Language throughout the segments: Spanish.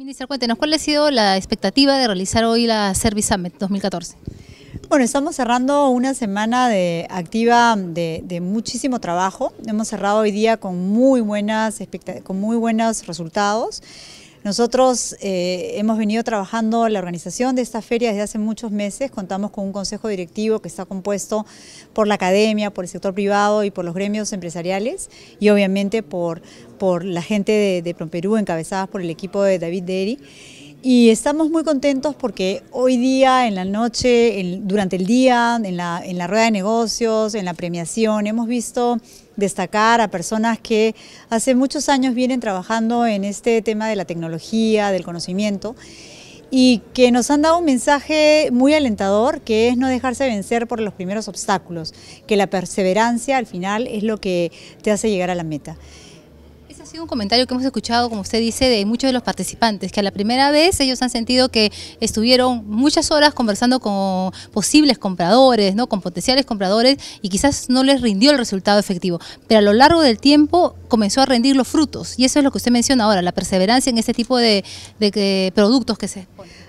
Ministra, cuéntenos, ¿cuál ha sido la expectativa de realizar hoy la Service Summit 2014? Bueno, estamos cerrando una semana de activa de, muchísimo trabajo. Hemos cerrado hoy día con muy buenas con muy buenos resultados. Nosotros eh, hemos venido trabajando la organización de esta feria desde hace muchos meses. Contamos con un consejo directivo que está compuesto por la academia, por el sector privado y por los gremios empresariales y obviamente por, la gente de, de Perú encabezadas por el equipo de David Deri. Y estamos muy contentos porque hoy día, en la noche, durante el día, en la, en la rueda de negocios, en la premiación, hemos visto destacar a personas que hace muchos años vienen trabajando en este tema de la tecnología, del conocimiento y que nos han dado un mensaje muy alentador, que es no dejarse vencer por los primeros obstáculos, que la perseverancia al final es lo que te hace llegar a la meta sido un comentario que hemos escuchado, como usted dice, de muchos de los participantes, que a la primera vez ellos han sentido que estuvieron muchas horas conversando con posibles compradores, ¿no? con potenciales compradores, y quizás no les rindió el resultado efectivo. Pero a lo largo del tiempo comenzó a rendir los frutos, y eso es lo que usted menciona ahora, la perseverancia en ese tipo de, de, eh, productos que se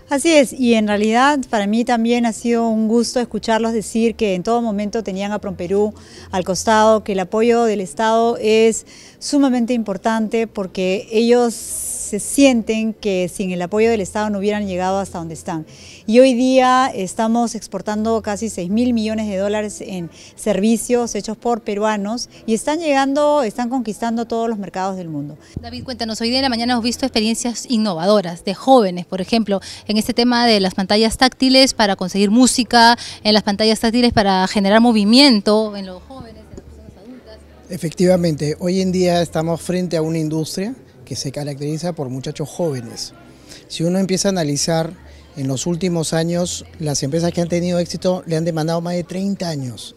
Así es, y en realidad para mí también ha sido un gusto escucharlos decir que en todo momento tenían a Promperú al costado, que el apoyo del Estado es sumamente importante porque ellos se sienten que sin el apoyo del Estado no hubieran llegado hasta donde están. Y hoy día estamos exportando casi 6 mil millones de dólares en servicios hechos por peruanos y están llegando, están conquistando todos los mercados del mundo. David, cuéntanos, hoy día en la mañana hemos visto experiencias innovadoras de jóvenes, por ejemplo, en este tema de las pantallas táctiles para conseguir música, en las pantallas táctiles para generar movimiento en los jóvenes, en las personas adultas. Efectivamente, hoy en día estamos frente a una industria que se caracteriza por muchachos jóvenes. Si uno empieza a analizar en los últimos años, las empresas que han tenido éxito le han demandado más de 30 años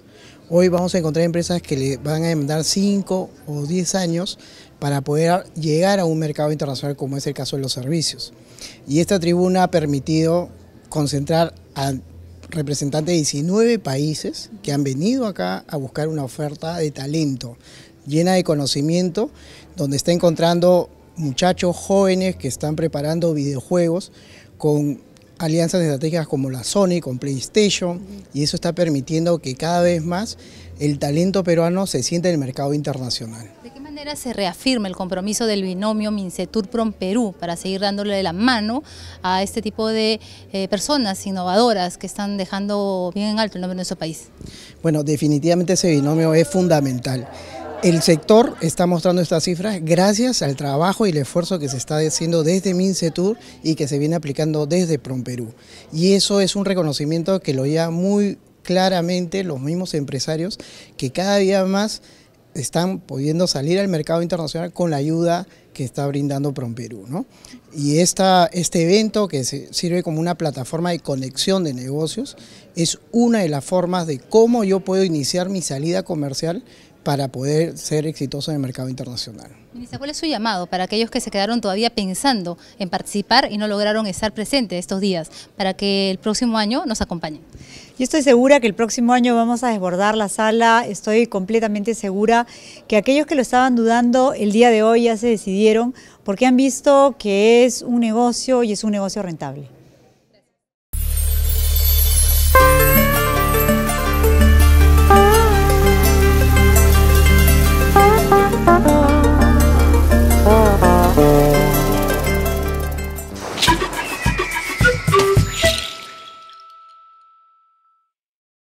Hoy vamos a encontrar empresas que le van a demandar 5 o 10 años para poder llegar a un mercado internacional como es el caso de los servicios. Y esta tribuna ha permitido concentrar a representantes de 19 países que han venido acá a buscar una oferta de talento llena de conocimiento, donde está encontrando muchachos jóvenes que están preparando videojuegos con alianzas estratégicas como la Sony, con PlayStation, y eso está permitiendo que cada vez más el talento peruano se sienta en el mercado internacional. ¿De qué manera se reafirma el compromiso del binomio Mincetur Prom Perú para seguir dándole la mano a este tipo de eh, personas innovadoras que están dejando bien en alto el nombre de nuestro país? Bueno, definitivamente ese binomio es fundamental. El sector está mostrando estas cifras gracias al trabajo y el esfuerzo que se está haciendo desde MINCETUR y que se viene aplicando desde PROMPERÚ. Y eso es un reconocimiento que lo ya muy claramente los mismos empresarios que cada día más están pudiendo salir al mercado internacional con la ayuda que está brindando PROMPERÚ. ¿no? Y esta, este evento que sirve como una plataforma de conexión de negocios es una de las formas de cómo yo puedo iniciar mi salida comercial para poder ser exitoso en el mercado internacional. Ministra, ¿cuál es su llamado para aquellos que se quedaron todavía pensando en participar y no lograron estar presentes estos días, para que el próximo año nos acompañen? Yo estoy segura que el próximo año vamos a desbordar la sala, estoy completamente segura que aquellos que lo estaban dudando el día de hoy ya se decidieron porque han visto que es un negocio y es un negocio rentable.